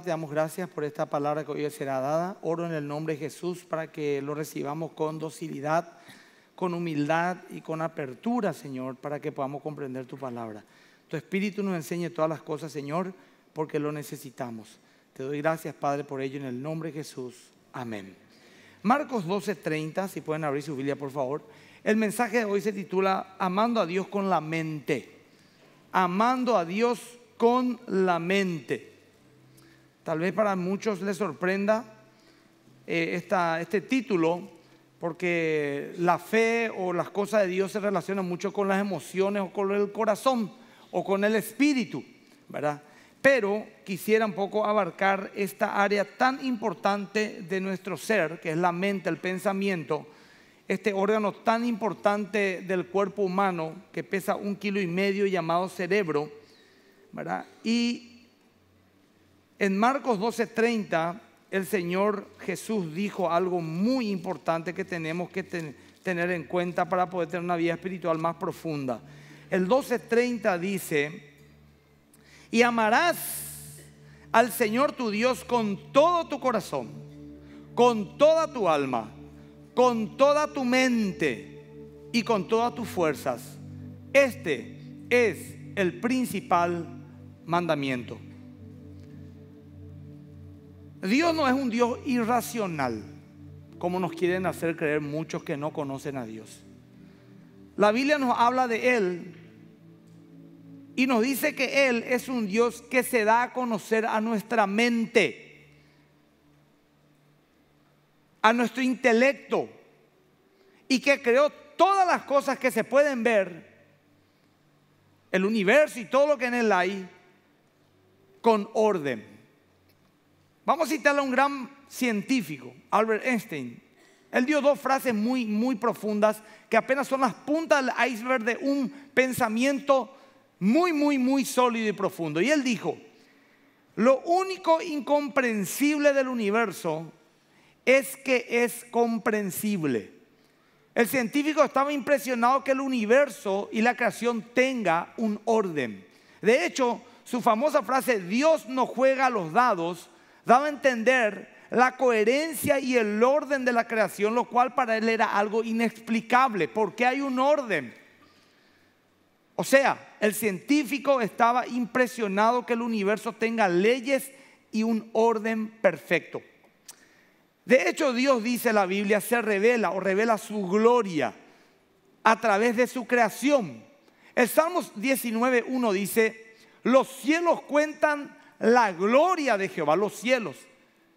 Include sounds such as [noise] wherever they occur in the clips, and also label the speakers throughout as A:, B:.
A: te damos gracias por esta palabra que hoy será dada. Oro en el nombre de Jesús para que lo recibamos con docilidad, con humildad y con apertura, Señor, para que podamos comprender tu palabra. Tu Espíritu nos enseñe todas las cosas, Señor, porque lo necesitamos. Te doy gracias, Padre, por ello en el nombre de Jesús. Amén. Marcos 12:30, si pueden abrir su Biblia, por favor. El mensaje de hoy se titula Amando a Dios con la mente. Amando a Dios con la mente. Tal vez para muchos les sorprenda eh, esta, este título, porque la fe o las cosas de Dios se relacionan mucho con las emociones o con el corazón o con el espíritu, ¿verdad? Pero quisiera un poco abarcar esta área tan importante de nuestro ser, que es la mente, el pensamiento, este órgano tan importante del cuerpo humano que pesa un kilo y medio llamado cerebro, ¿verdad? Y en Marcos 12:30, el Señor Jesús dijo algo muy importante que tenemos que tener en cuenta para poder tener una vida espiritual más profunda. El 12:30 dice, y amarás al Señor tu Dios con todo tu corazón, con toda tu alma, con toda tu mente y con todas tus fuerzas. Este es el principal mandamiento. Dios no es un Dios irracional, como nos quieren hacer creer muchos que no conocen a Dios. La Biblia nos habla de Él y nos dice que Él es un Dios que se da a conocer a nuestra mente, a nuestro intelecto, y que creó todas las cosas que se pueden ver, el universo y todo lo que en Él hay, con orden. Vamos a citarle a un gran científico, Albert Einstein. Él dio dos frases muy, muy profundas que apenas son las puntas del iceberg de un pensamiento muy, muy, muy sólido y profundo. Y él dijo, lo único incomprensible del universo es que es comprensible. El científico estaba impresionado que el universo y la creación tenga un orden. De hecho, su famosa frase, Dios no juega a los dados, daba a entender la coherencia y el orden de la creación, lo cual para él era algo inexplicable, porque hay un orden. O sea, el científico estaba impresionado que el universo tenga leyes y un orden perfecto. De hecho, Dios dice la Biblia, se revela o revela su gloria a través de su creación. El Salmos 19.1 dice, los cielos cuentan la gloria de Jehová, los cielos,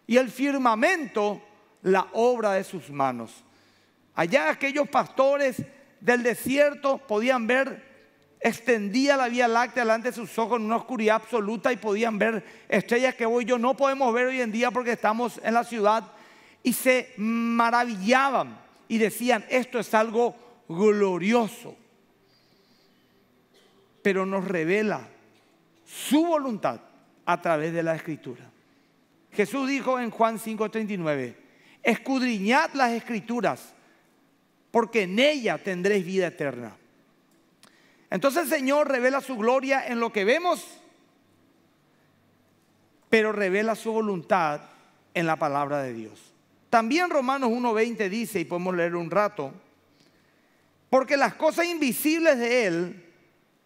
A: y el firmamento, la obra de sus manos. Allá aquellos pastores del desierto podían ver, extendía la Vía Láctea delante de sus ojos en una oscuridad absoluta y podían ver estrellas que hoy yo no podemos ver hoy en día porque estamos en la ciudad y se maravillaban y decían, esto es algo glorioso. Pero nos revela su voluntad a través de la escritura. Jesús dijo en Juan 5:39, escudriñad las escrituras, porque en ella tendréis vida eterna. Entonces el Señor revela su gloria en lo que vemos, pero revela su voluntad en la palabra de Dios. También Romanos 1:20 dice, y podemos leer un rato, porque las cosas invisibles de Él,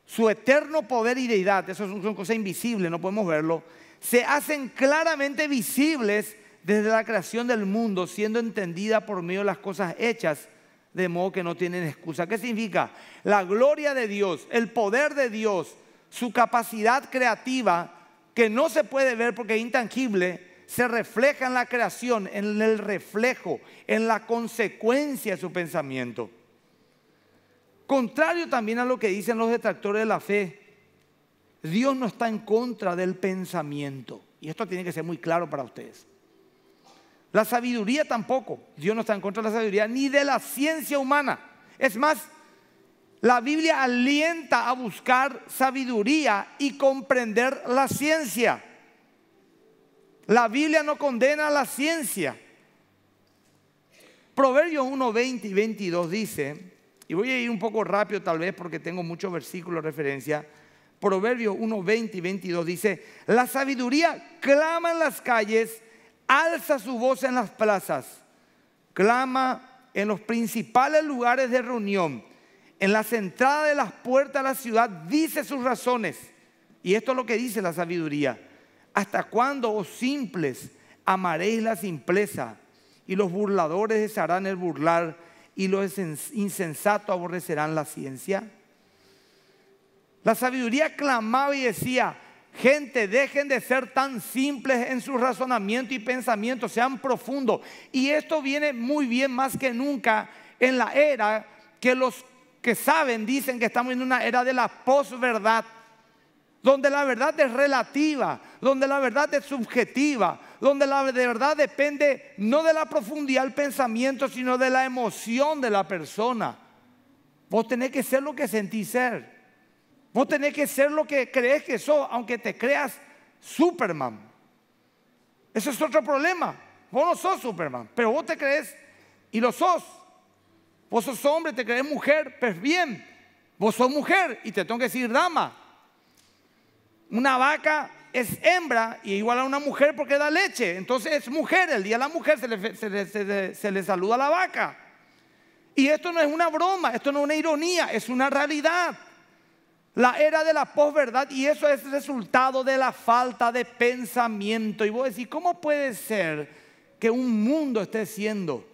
A: su eterno poder y deidad, eso es una cosa invisible, no podemos verlo, se hacen claramente visibles desde la creación del mundo, siendo entendida por medio de las cosas hechas, de modo que no tienen excusa. ¿Qué significa? La gloria de Dios, el poder de Dios, su capacidad creativa, que no se puede ver porque es intangible, se refleja en la creación, en el reflejo, en la consecuencia de su pensamiento. Contrario también a lo que dicen los detractores de la fe, Dios no está en contra del pensamiento. Y esto tiene que ser muy claro para ustedes. La sabiduría tampoco. Dios no está en contra de la sabiduría ni de la ciencia humana. Es más, la Biblia alienta a buscar sabiduría y comprender la ciencia. La Biblia no condena la ciencia. Proverbios 1, 20 y 22 dice, y voy a ir un poco rápido tal vez porque tengo muchos versículos de referencia. Proverbios 1, 20 y 22 dice, la sabiduría clama en las calles, alza su voz en las plazas, clama en los principales lugares de reunión, en las entradas de las puertas de la ciudad, dice sus razones. Y esto es lo que dice la sabiduría. ¿Hasta cuándo, oh simples, amaréis la simpleza y los burladores desharán el burlar? y los insensatos aborrecerán la ciencia. La sabiduría clamaba y decía, gente, dejen de ser tan simples en su razonamiento y pensamiento, sean profundos. Y esto viene muy bien más que nunca en la era que los que saben dicen que estamos en una era de la posverdad, donde la verdad es relativa, donde la verdad es subjetiva, donde la verdad depende no de la profundidad del pensamiento, sino de la emoción de la persona. Vos tenés que ser lo que sentís ser. Vos tenés que ser lo que crees que sos, aunque te creas Superman. Ese es otro problema. Vos no sos Superman, pero vos te crees y lo sos. Vos sos hombre, te crees mujer, pues bien, vos sos mujer y te tengo que decir dama. Una vaca es hembra y igual a una mujer porque da leche. Entonces es mujer, el día de la mujer se le, se saluda a la vaca. Y esto no es una broma, esto no es una ironía, es una realidad. La era de la posverdad y eso es resultado de la falta de pensamiento. Y vos decís, ¿cómo puede ser que un mundo esté siendo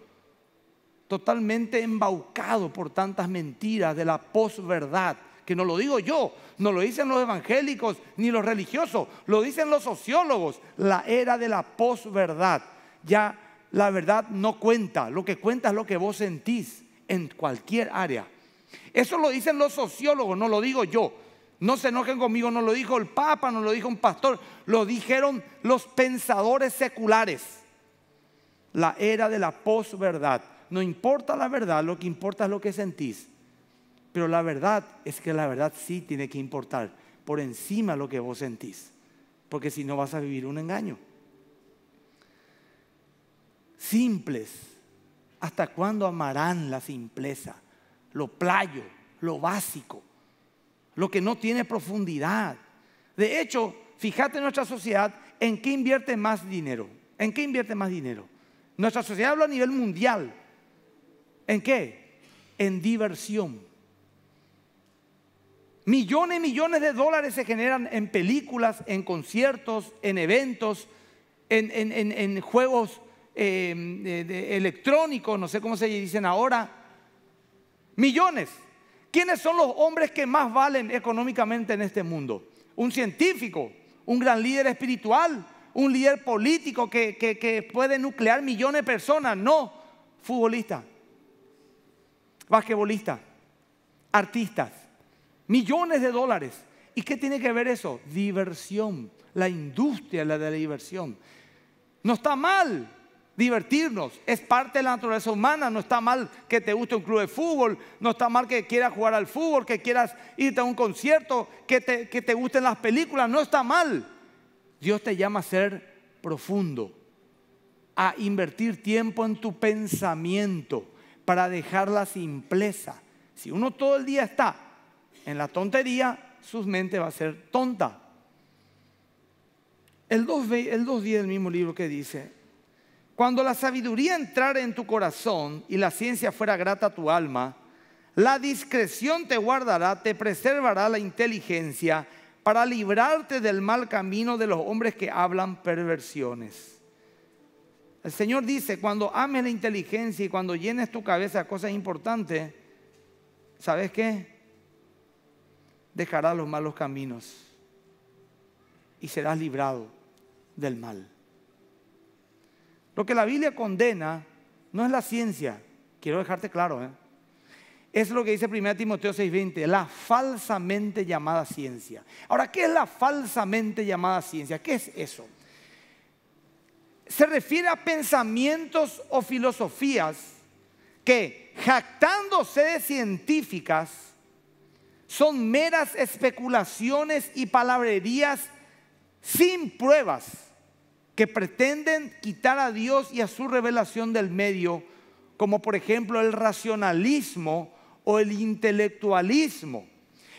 A: totalmente embaucado por tantas mentiras de la posverdad? que no lo digo yo, no lo dicen los evangélicos ni los religiosos, lo dicen los sociólogos, la era de la posverdad. Ya la verdad no cuenta, lo que cuenta es lo que vos sentís en cualquier área. Eso lo dicen los sociólogos, no lo digo yo. No se enojen conmigo, no lo dijo el Papa, no lo dijo un pastor, lo dijeron los pensadores seculares. La era de la posverdad. No importa la verdad, lo que importa es lo que sentís. Pero la verdad es que la verdad sí tiene que importar por encima de lo que vos sentís, porque si no vas a vivir un engaño. Simples, ¿hasta cuándo amarán la simpleza, lo playo, lo básico, lo que no tiene profundidad? De hecho, fíjate en nuestra sociedad en qué invierte más dinero. ¿En qué invierte más dinero? Nuestra sociedad habla a nivel mundial. ¿En qué? En diversión Millones y millones de dólares se generan en películas, en conciertos, en eventos, en, juegos em, electrónicos, no sé cómo se dicen ahora. Millones. ¿Quiénes son los hombres que más valen económicamente en este mundo? Un científico, un gran líder espiritual, un líder político que, que puede nuclear millones de personas. No, futbolista, basquetbolista, artistas millones de dólares. ¿Y qué tiene que ver eso? Diversión, la industria, la de la diversión. No está mal divertirnos, es parte de la naturaleza humana, no está mal que te guste un club de fútbol, no está mal que quieras jugar al fútbol, que quieras irte a un concierto, que te, que te gusten las películas, no está mal. Dios te llama a ser profundo, a invertir tiempo en tu pensamiento para dejar la simpleza. Si uno todo el día está en la tontería, su mente va a ser tonta. El 2.10 el del mismo libro que dice, cuando la sabiduría entrara en tu corazón y la ciencia fuera grata a tu alma, la discreción te guardará, te preservará la inteligencia para librarte del mal camino de los hombres que hablan perversiones. El Señor dice, cuando ames la inteligencia y cuando llenes tu cabeza cosas importantes, ¿sabes qué? dejará los malos caminos y serás librado del mal. Lo que la Biblia condena no es la ciencia, quiero dejarte claro. ¿eh? Es lo que dice 1 Timoteo 6:20, la falsamente llamada ciencia. Ahora, ¿qué es la falsamente llamada ciencia? ¿Qué es eso? Se refiere a pensamientos o filosofías que, jactándose de científicas, son meras especulaciones y palabrerías sin pruebas que pretenden quitar a Dios y a su revelación del medio, como por ejemplo el racionalismo o el intelectualismo.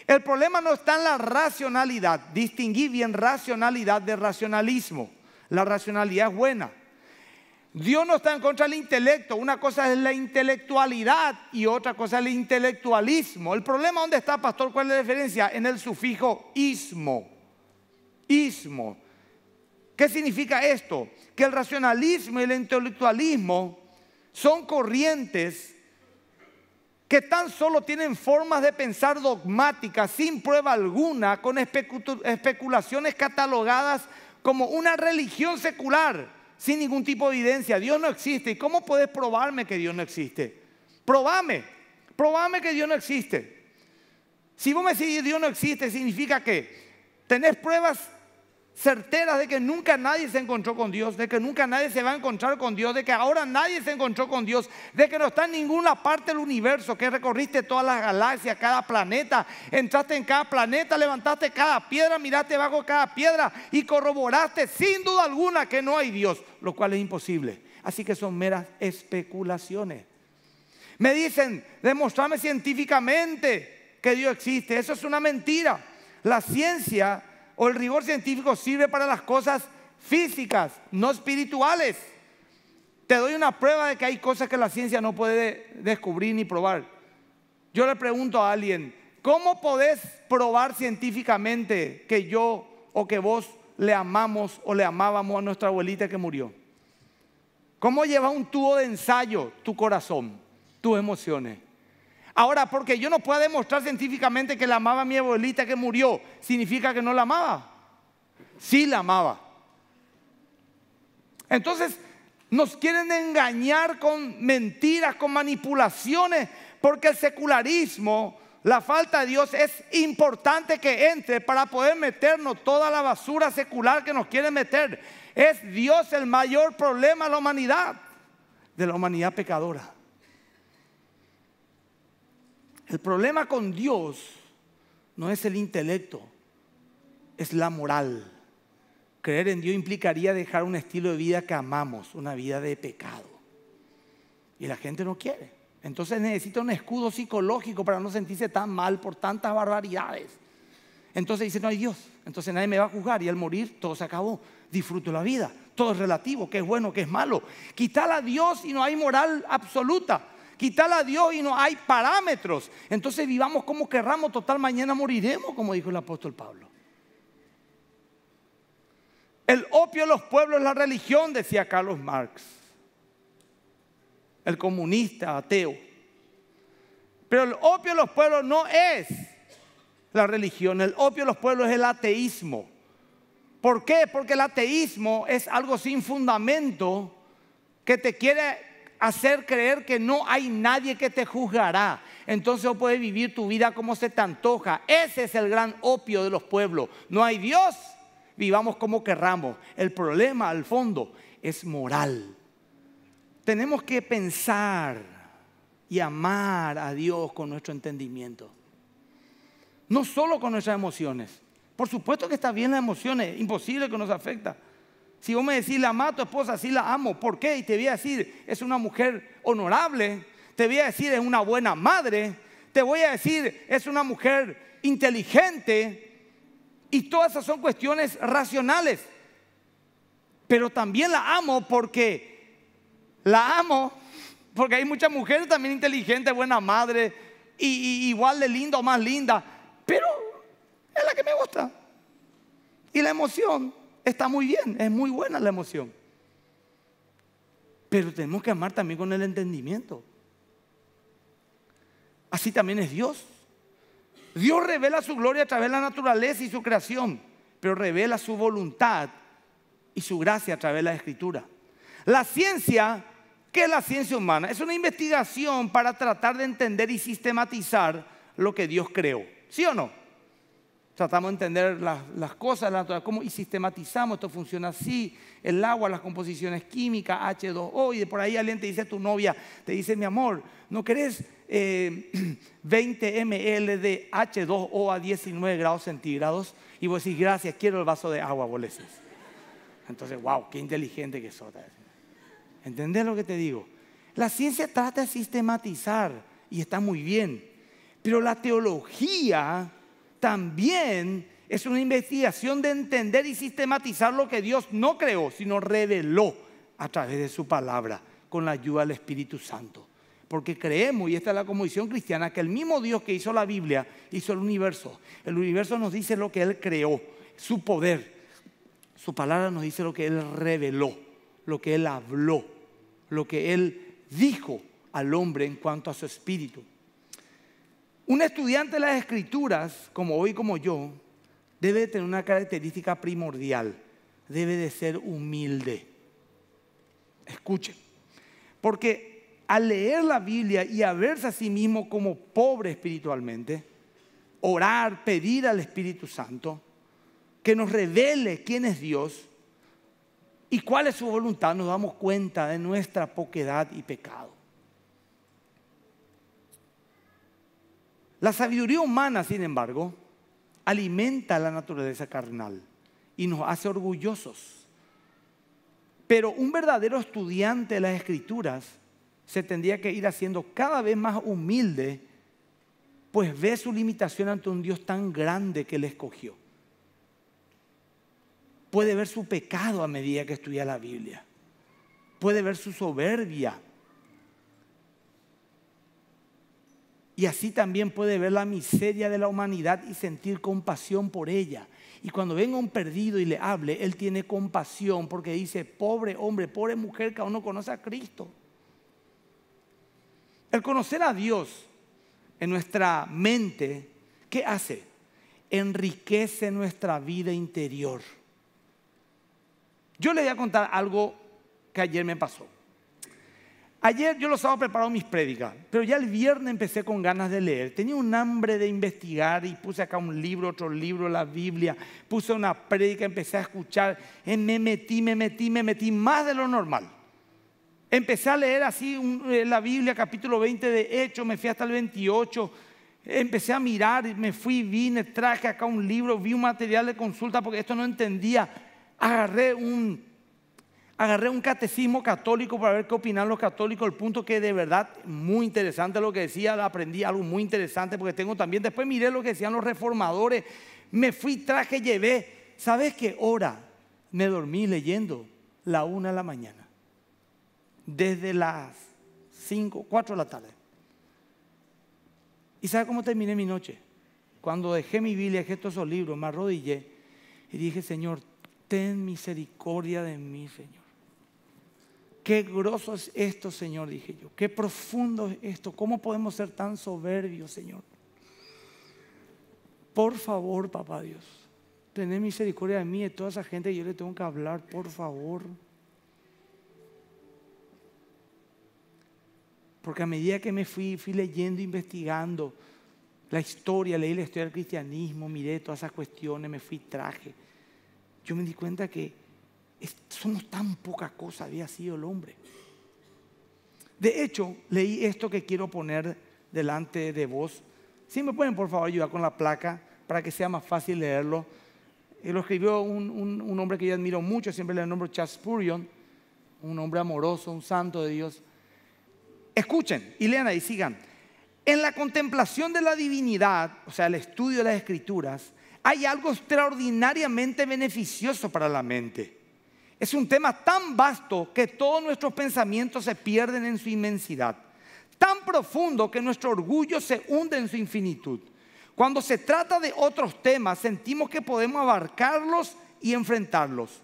A: El problema no está en la racionalidad, distinguí bien racionalidad de racionalismo. La racionalidad es buena, Dios no está en contra del intelecto. Una cosa es la intelectualidad y otra cosa es el intelectualismo. El problema, ¿dónde está, pastor? ¿Cuál es la diferencia? En el sufijo ismo. Ismo. ¿Qué significa esto? Que el racionalismo y el intelectualismo son corrientes que tan solo tienen formas de pensar dogmáticas, sin prueba alguna, con especulaciones catalogadas como una religión secular sin ningún tipo de evidencia. Dios no existe. ¿Y cómo puedes probarme que Dios no existe? Probame, probame que Dios no existe. Si vos me decís Dios no existe, significa que tenés pruebas certeras de que nunca nadie se encontró con Dios, de que nunca nadie se va a encontrar con Dios, de que ahora nadie se encontró con Dios, de que no está en ninguna parte del universo, que recorriste todas las galaxias, cada planeta, entraste en cada planeta, levantaste cada piedra, miraste bajo cada piedra y corroboraste sin duda alguna que no hay Dios, lo cual es imposible. Así que son meras especulaciones. Me dicen, demostrame científicamente que Dios existe. Eso es una mentira. La ciencia o el rigor científico sirve para las cosas físicas, no espirituales. Te doy una prueba de que hay cosas que la ciencia no puede descubrir ni probar. Yo le pregunto a alguien, ¿cómo podés probar científicamente que yo o que vos le amamos o le amábamos a nuestra abuelita que murió? ¿Cómo lleva un tubo de ensayo tu corazón, tus emociones? Ahora, porque yo no puedo demostrar científicamente que la amaba mi abuelita que murió, significa que no la amaba. Sí la amaba. Entonces, nos quieren engañar con mentiras, con manipulaciones, porque el secularismo, la falta de Dios es importante que entre para poder meternos toda la basura secular que nos quieren meter. Es Dios el mayor problema de la humanidad, de la humanidad pecadora. El problema con Dios no es el intelecto, es la moral. Creer en Dios implicaría dejar un estilo de vida que amamos, una vida de pecado. Y la gente no quiere. Entonces necesita un escudo psicológico para no sentirse tan mal por tantas barbaridades. Entonces dice, no hay Dios, entonces nadie me va a juzgar y al morir todo se acabó. Disfruto la vida, todo es relativo, qué es bueno, qué es malo. Quitar a Dios y no hay moral absoluta. Quitar a Dios y no hay parámetros. Entonces vivamos como querramos, total, mañana moriremos, como dijo el apóstol Pablo. El opio de los pueblos es la religión, decía Carlos Marx, el comunista ateo. Pero el opio de los pueblos no es la religión, el opio de los pueblos es el ateísmo. ¿Por qué? Porque el ateísmo es algo sin fundamento que te quiere hacer creer que no hay nadie que te juzgará. Entonces oh, puedes vivir tu vida como se te antoja. Ese es el gran opio de los pueblos. No hay Dios, vivamos como querramos. El problema al fondo es moral. Tenemos que pensar y amar a Dios con nuestro entendimiento. No solo con nuestras emociones. Por supuesto que está bien las emociones, imposible que nos afecte. Si vos me decís, la tu esposa, sí la amo, ¿por qué? Y te voy a decir, es una mujer honorable, te voy a decir, es una buena madre, te voy a decir, es una mujer inteligente, y todas esas son cuestiones racionales. Pero también la amo porque la amo, porque hay muchas mujeres también inteligentes, buena madre, y, igual de linda o más linda, pero es la que me gusta. Y la emoción Está muy bien, es muy buena la emoción. Pero tenemos que amar también con el entendimiento. Así también es Dios. Dios revela su gloria a través de la naturaleza y su creación, pero revela su voluntad y su gracia a través de la escritura. La ciencia, ¿qué es la ciencia humana? Es una investigación para tratar de entender y sistematizar lo que Dios creó. ¿Sí o no? tratamos de entender las, cosas, la y sistematizamos, esto funciona así, el agua, las composiciones químicas, H2O, y de por ahí alguien te dice tu novia, te dice, mi amor, ¿no querés 20 eh, [clears throat] ml de H2O a 19 grados centígrados? Y vos decís, gracias, quiero el vaso de agua, vos Entonces, wow, qué inteligente que sos. ¿Entendés lo que te digo? La ciencia trata de sistematizar y está muy bien, pero la teología también es una investigación de entender y sistematizar lo que Dios no creó, sino reveló a través de su palabra, con la ayuda del Espíritu Santo. Porque creemos, y esta es la convicción cristiana, que el mismo Dios que hizo la Biblia hizo el universo. El universo nos dice lo que Él creó, su poder. Su palabra nos dice lo que Él reveló, lo que Él habló, lo que Él dijo al hombre en cuanto a su espíritu. Un estudiante de las escrituras, como hoy como yo, debe tener una característica primordial. Debe de ser humilde. Escuchen. Porque al leer la Biblia y a verse a sí mismo como pobre espiritualmente, orar, pedir al Espíritu Santo que nos revele quién es Dios y cuál es su voluntad, nos damos cuenta de nuestra poquedad y pecado. La sabiduría humana, sin embargo, alimenta la naturaleza carnal y nos hace orgullosos. Pero un verdadero estudiante de las escrituras se tendría que ir haciendo cada vez más humilde, pues ve su limitación ante un Dios tan grande que le escogió. Puede ver su pecado a medida que estudia la Biblia. Puede ver su soberbia Y así también puede ver la miseria de la humanidad y sentir compasión por ella. Y cuando venga un perdido y le hable, él tiene compasión porque dice, pobre hombre, pobre mujer que aún no conoce a Cristo. El conocer a Dios en nuestra mente, ¿qué hace? Enriquece nuestra vida interior. Yo le voy a contar algo que ayer me pasó. Ayer yo los estaba preparado mis prédicas, pero ya el viernes empecé con ganas de leer. Tenía un hambre de investigar y puse acá un libro, otro libro, la Biblia. Puse una prédica, empecé a escuchar. Y eh, me metí, me metí, me metí más de lo normal. Empecé a leer así eh, la Biblia, capítulo 20 de Hechos, me fui hasta el 28. Empecé a mirar, me fui, vine, traje acá un libro, vi un material de consulta porque esto no entendía. Agarré un agarré un catecismo católico para ver qué opinan los católicos, el punto que de verdad muy interesante lo que decía, aprendí algo muy interesante porque tengo también, después miré lo que decían los reformadores, me fui, traje, llevé, ¿sabes qué hora? Me dormí leyendo la una de la mañana, desde las cinco cuatro de la tarde. ¿Y sabes cómo terminé mi noche? Cuando dejé mi Biblia, dejé todos esos libros, me arrodillé y dije, Señor, ten misericordia de mí, Señor Qué groso es esto, Señor, dije yo. Qué profundo es esto. ¿Cómo podemos ser tan soberbios, Señor? Por favor, papá Dios, ten misericordia de mí y de toda esa gente que yo le tengo que hablar, por favor. Porque a medida que me fui, fui leyendo, investigando la historia, leí la historia del cristianismo, miré todas esas cuestiones, me fui traje. Yo me di cuenta que somos tan poca cosa había sido el hombre. De hecho, leí esto que quiero poner delante de vos. Si me pueden, por favor, ayudar con la placa para que sea más fácil leerlo. Eh, lo escribió un, hombre que yo admiro mucho, siempre le nombro Charles Purion, un hombre amoroso, un santo de Dios. Escuchen y lean ahí, sigan. En la contemplación de la divinidad, o sea, el estudio de las escrituras, hay algo extraordinariamente beneficioso para la mente. Es un tema tan vasto que todos nuestros pensamientos se pierden en su inmensidad, tan profundo que nuestro orgullo se hunde en su infinitud. Cuando se trata de otros temas, sentimos que podemos abarcarlos y enfrentarlos.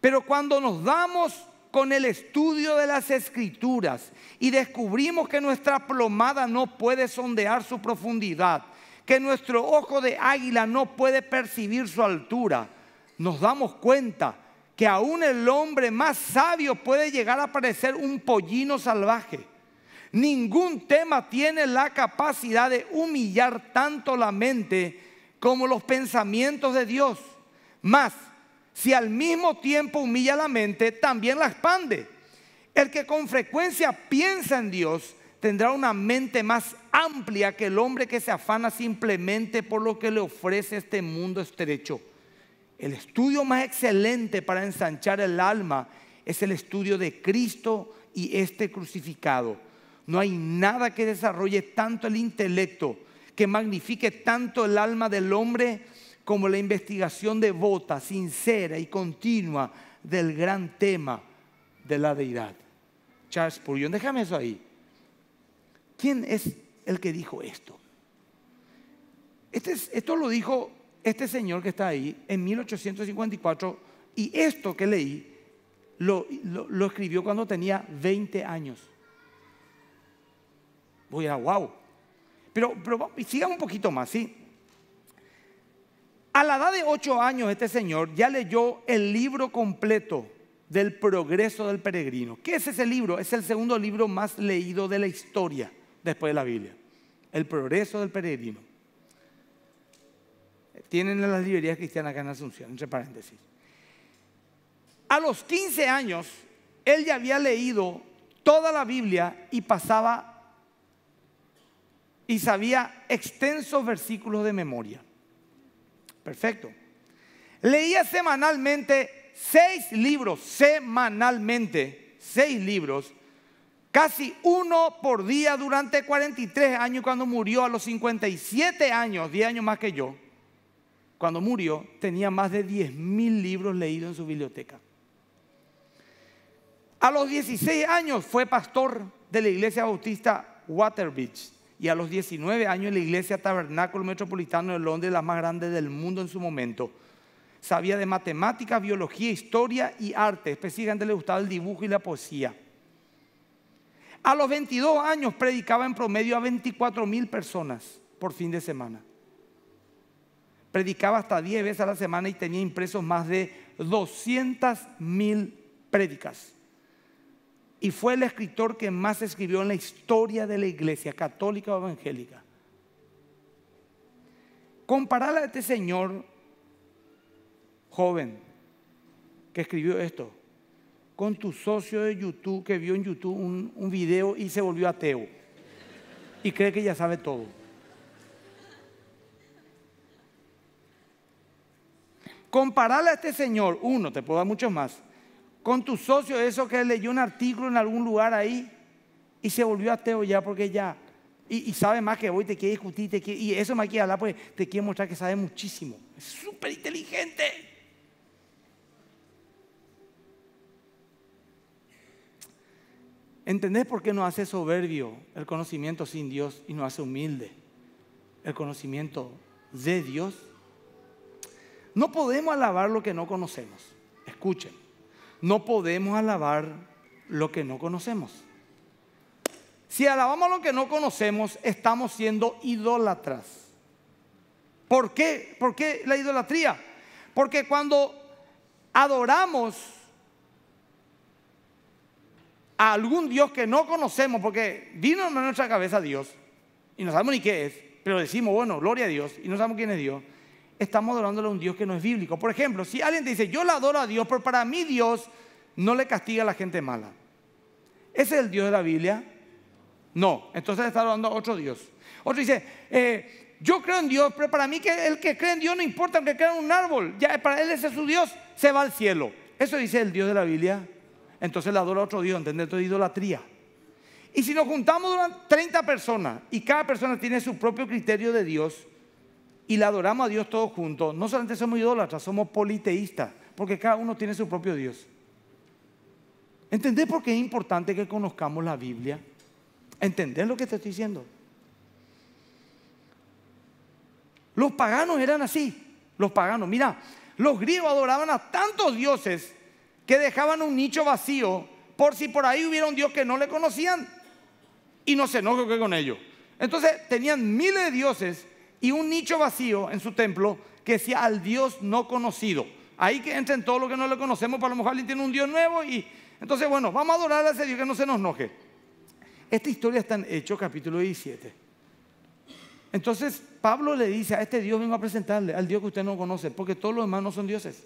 A: Pero cuando nos damos con el estudio de las escrituras y descubrimos que nuestra plomada no puede sondear su profundidad, que nuestro ojo de águila no puede percibir su altura, nos damos cuenta que aún el hombre más sabio puede llegar a parecer un pollino salvaje. Ningún tema tiene la capacidad de humillar tanto la mente como los pensamientos de Dios. Más, si al mismo tiempo humilla la mente, también la expande. El que con frecuencia piensa en Dios tendrá una mente más amplia que el hombre que se afana simplemente por lo que le ofrece este mundo estrecho. El estudio más excelente para ensanchar el alma es el estudio de Cristo y este crucificado. No hay nada que desarrolle tanto el intelecto, que magnifique tanto el alma del hombre como la investigación devota, sincera y continua del gran tema de la deidad. Charles Purion, déjame eso ahí. ¿Quién es el que dijo esto? Este esto lo dijo este señor que está ahí en 1854, y esto que leí, lo, escribió cuando tenía 20 años. Voy a, wow. Pero, sigan un poquito más, ¿sí? A la edad de 8 años este señor ya leyó el libro completo del progreso del peregrino. ¿Qué es ese libro? Es el segundo libro más leído de la historia después de la Biblia. El progreso del peregrino tienen en las librerías cristianas acá en Asunción, entre paréntesis. A los 15 años, él ya había leído toda la Biblia y pasaba y sabía extensos versículos de memoria. Perfecto. Leía semanalmente seis libros, semanalmente, seis libros, casi uno por día durante 43 años cuando murió a los 57 años, 10 años más que yo cuando murió, tenía más de 10.000 libros leídos en su biblioteca. A los 16 años fue pastor de la iglesia bautista Beach y a los 19 años en la iglesia Tabernáculo Metropolitano de Londres, la más grande del mundo en su momento. Sabía de matemáticas, biología, historia y arte. Específicamente le gustaba el dibujo y la poesía. A los 22 años predicaba en promedio a 24.000 mil personas por fin de semana predicaba hasta 10 veces a la semana y tenía impresos más de 200 mil prédicas. Y fue el escritor que más escribió en la historia de la iglesia, católica o evangélica. Comparar a este señor joven que escribió esto con tu socio de YouTube que vio en YouTube un video y se volvió ateo y cree que ya sabe todo. Compararle a este señor, uno, te puedo dar muchos más, con tu socio, eso que leyó un artículo en algún lugar ahí y se volvió ateo ya porque ya, y, sabe más que hoy te quiere discutir, y eso me quiere hablar, porque te quiere mostrar que sabe muchísimo. Es súper inteligente. ¿Entendés por qué nos hace soberbio el conocimiento sin Dios y nos hace humilde el conocimiento de Dios? No podemos alabar lo que no conocemos. Escuchen, no podemos alabar lo que no conocemos. Si alabamos lo que no conocemos, estamos siendo idólatras. ¿Por qué? ¿Por qué la idolatría? Porque cuando adoramos a algún Dios que no conocemos, porque vino en nuestra cabeza Dios, y no sabemos ni qué es, pero decimos, bueno, gloria a Dios, y no sabemos quién es Dios, estamos adorándole a un Dios que no es bíblico. Por ejemplo, si alguien te dice, yo le adoro a Dios, pero para mí Dios no le castiga a la gente mala. ¿Ese es el Dios de la Biblia? No, entonces está adorando a otro Dios. Otro dice, eh, yo creo en Dios, pero para mí que el que cree en Dios no importa, aunque crea en un árbol, ya para él ese es su Dios, se va al cielo. Eso dice el Dios de la Biblia. Entonces le adora a otro Dios, ¿entendés? Esto es idolatría. Y si nos juntamos durante 30 personas y cada persona tiene su propio criterio de Dios, y le adoramos a Dios todos juntos, no solamente somos idólatras, somos politeístas, porque cada uno tiene su propio Dios. ¿Entendés por qué es importante que conozcamos la Biblia? ¿Entendés lo que te estoy diciendo? Los paganos eran así, los paganos. Mira, los griegos adoraban a tantos dioses que dejaban un nicho vacío por si por ahí hubiera un dios que no le conocían y no se enojó con ellos. Entonces tenían miles de dioses y un nicho vacío en su templo que decía al Dios no conocido. Ahí que entren todos los que no le conocemos, para lo mejor alguien tiene un Dios nuevo y entonces, bueno, vamos a adorar a ese Dios que no se nos enoje. Esta historia está en Hechos capítulo 17. Entonces, Pablo le dice a este Dios vengo a presentarle, al Dios que usted no conoce, porque todos los demás no son dioses.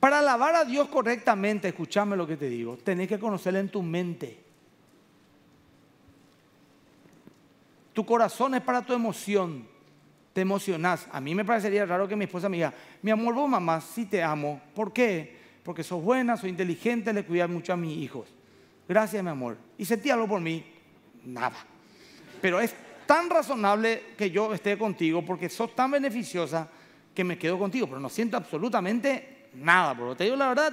A: Para alabar a Dios correctamente, escúchame lo que te digo, tenés que conocerle en tu mente. Tu corazón es para tu emoción. Te emocionás. A mí me parecería raro que mi esposa me diga, mi amor, vos mamá, sí te amo. ¿Por qué? Porque sos buena, sos inteligente, le cuidas mucho a mis hijos. Gracias, mi amor. ¿Y sentí algo por mí? Nada. Pero es tan razonable que yo esté contigo porque sos tan beneficiosa que me quedo contigo, pero no siento absolutamente nada, porque te digo la verdad,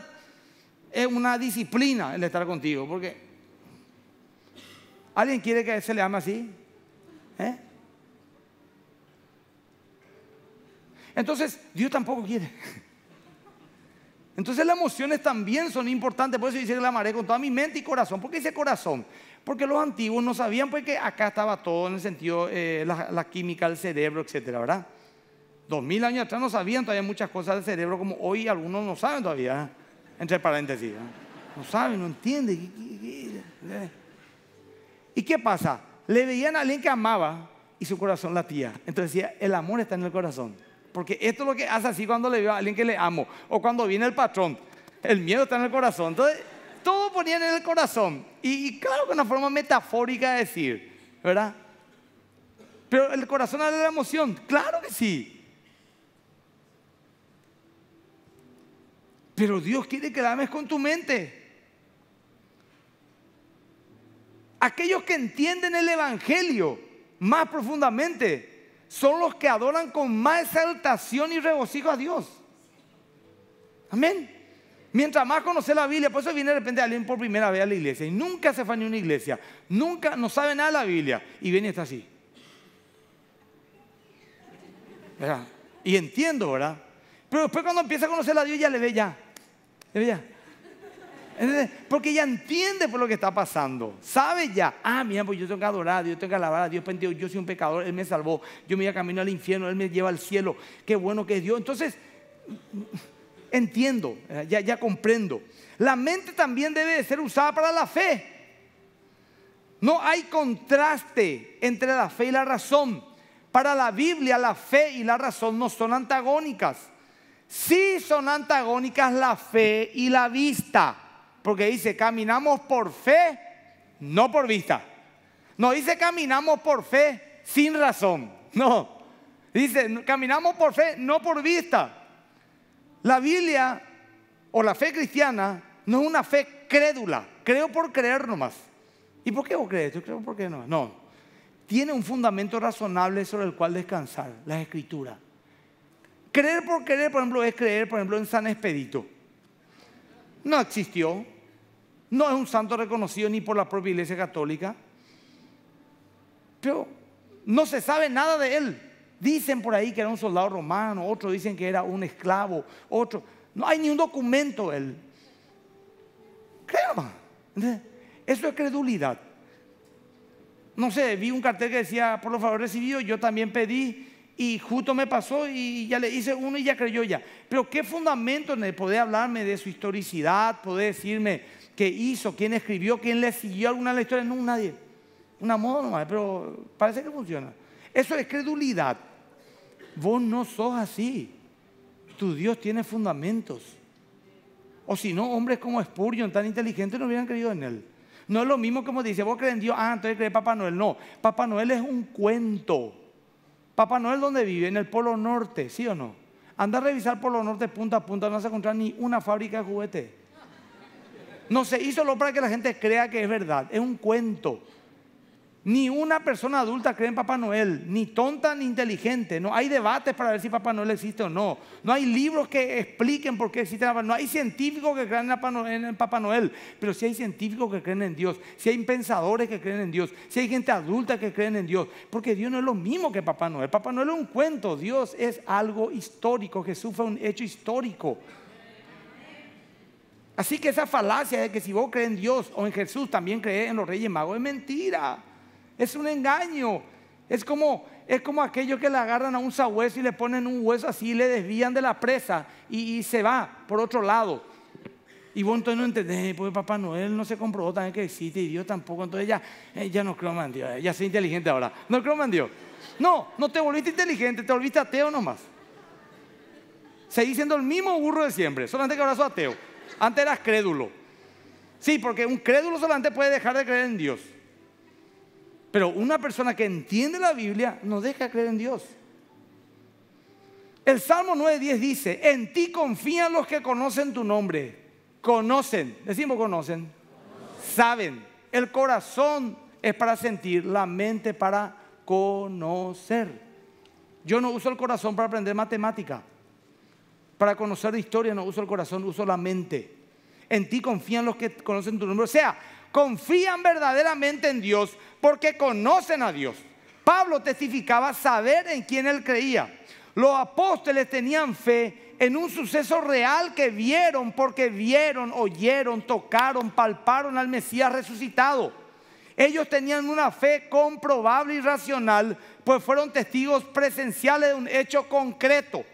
A: es una disciplina el estar contigo, porque ¿alguien quiere que se le ame así? ¿Eh? Entonces, Dios tampoco quiere. Entonces las emociones también son importantes, por eso dice que la amaré con toda mi mente y corazón. ¿Por qué dice corazón? Porque los antiguos no sabían pues, que acá estaba todo en el sentido, eh, la, química del cerebro, etcétera, ¿verdad? Dos mil años atrás no sabían todavía muchas cosas del cerebro como hoy algunos no saben todavía, ¿eh? entre paréntesis. No saben, no entienden. ¿Y qué pasa? le veían a alguien que amaba y su corazón latía. Entonces decía, el amor está en el corazón. Porque esto es lo que hace así cuando le veo a alguien que le amo. O cuando viene el patrón. El miedo está en el corazón. Entonces, todo ponían en el corazón. Y, claro que una forma metafórica de decir, ¿verdad? Pero el corazón habla de la emoción. Claro que sí. Pero Dios quiere que la ames con tu mente. Aquellos que entienden el Evangelio más profundamente son los que adoran con más exaltación y regocijo a Dios. Amén. Mientras más conoce la Biblia, por eso viene de repente alguien por primera vez a la iglesia y nunca se fue ni una iglesia, nunca, no sabe nada de la Biblia y viene y está así. Y entiendo, ¿verdad? Pero después cuando empieza a conocer a Dios ya le ve ya, le ve ya. Porque ella entiende por lo que está pasando. Sabe ya, ah, mira, pues yo tengo que adorar, yo tengo que alabar a Dios, pues, yo soy un pecador, Él me salvó, yo me voy a camino al infierno, Él me lleva al cielo, qué bueno que es Dios. Entonces, entiendo, ya, ya comprendo. La mente también debe de ser usada para la fe. No hay contraste entre la fe y la razón. Para la Biblia, la fe y la razón no son antagónicas. Sí son antagónicas la fe y la vista. Porque dice, caminamos por fe, no por vista. No dice caminamos por fe sin razón. [laughs] No. Dice, caminamos por fe, no por vista. La Biblia o la fe cristiana no es una fe crédula. Creo por creer nomás. ¿Y por qué vos crees? Yo creo por creer no. No. Tiene un fundamento razonable sobre el cual descansar, la Escrituras. Creer por creer, por ejemplo, es creer, por ejemplo, en San Expedito. No existió, no es un santo reconocido ni por la propia Iglesia Católica. Pero no se sabe nada de él. Dicen por ahí que era un soldado romano, otros dicen que era un esclavo, otro. No hay ni un documento él. Créanme. Eso es credulidad. No sé, vi un cartel que decía, por lo favor recibido, yo también pedí y justo me pasó y ya le hice uno y ya creyó ya. Pero qué fundamento en el poder hablarme de su historicidad, poder decirme, qué hizo, quién escribió, quién le siguió alguna lectura? las No, nadie. Una moda nomás, pero parece que funciona. Eso es credulidad. Vos no sos así. Tu Dios tiene fundamentos. O si no, hombres como Spurgeon, tan inteligentes, no hubieran creído en él. No es lo mismo como dice, vos crees en Dios, ah, entonces crees Papá Noel. No, Papá Noel es un cuento. Papá Noel, ¿dónde vive? En el Polo Norte, ¿sí o no? Anda a revisar Polo Norte punta a punta, no vas a encontrar ni una fábrica de juguetes. No se hizo lo para que la gente crea que es verdad, es un cuento. Ni una persona adulta cree en Papá Noel, ni tonta ni inteligente. No hay debates para ver si Papá Noel existe o no. No hay libros que expliquen por qué existe Papá Noel. No hay científicos que crean en Papá Noel, pero sí hay científicos que creen en Dios. si hay pensadores que creen en Dios. si hay gente adulta que creen en Dios. Porque Dios no es lo mismo que Papá Noel. Papá Noel es un cuento. Dios es algo histórico. Jesús fue un hecho histórico. Así que esa falacia de que si vos crees en Dios o en Jesús, también crees en los Reyes Magos, es mentira. Es un engaño. Es como, es como aquellos que le agarran a un sabueso y le ponen un hueso así, le desvían de la presa y, se va por otro lado. Y vos entonces no entendés, eh, porque Papá Noel no se comprobó también que existe y Dios tampoco. Entonces ya, eh, ya no creo en Dios, eh, ya soy inteligente ahora. No creo en Dios. No, no te volviste inteligente, te volviste ateo nomás. Seguí siendo el mismo burro de siempre, solamente que ahora soy ateo. Antes eras crédulo. Sí, porque un crédulo solamente puede dejar de creer en Dios. Pero una persona que entiende la Biblia no deja de creer en Dios. El Salmo 9.10 dice, en ti confían los que conocen tu nombre. Conocen, decimos conocen. conocen. Saben, el corazón es para sentir, la mente para conocer. Yo no uso el corazón para aprender matemática. Para conocer la historia no uso el corazón, uso la mente. En ti confían los que conocen tu nombre. O sea, confían verdaderamente en Dios porque conocen a Dios. Pablo testificaba saber en quién él creía. Los apóstoles tenían fe en un suceso real que vieron porque vieron, oyeron, tocaron, palparon al Mesías resucitado. Ellos tenían una fe comprobable y racional, pues fueron testigos presenciales de un hecho concreto.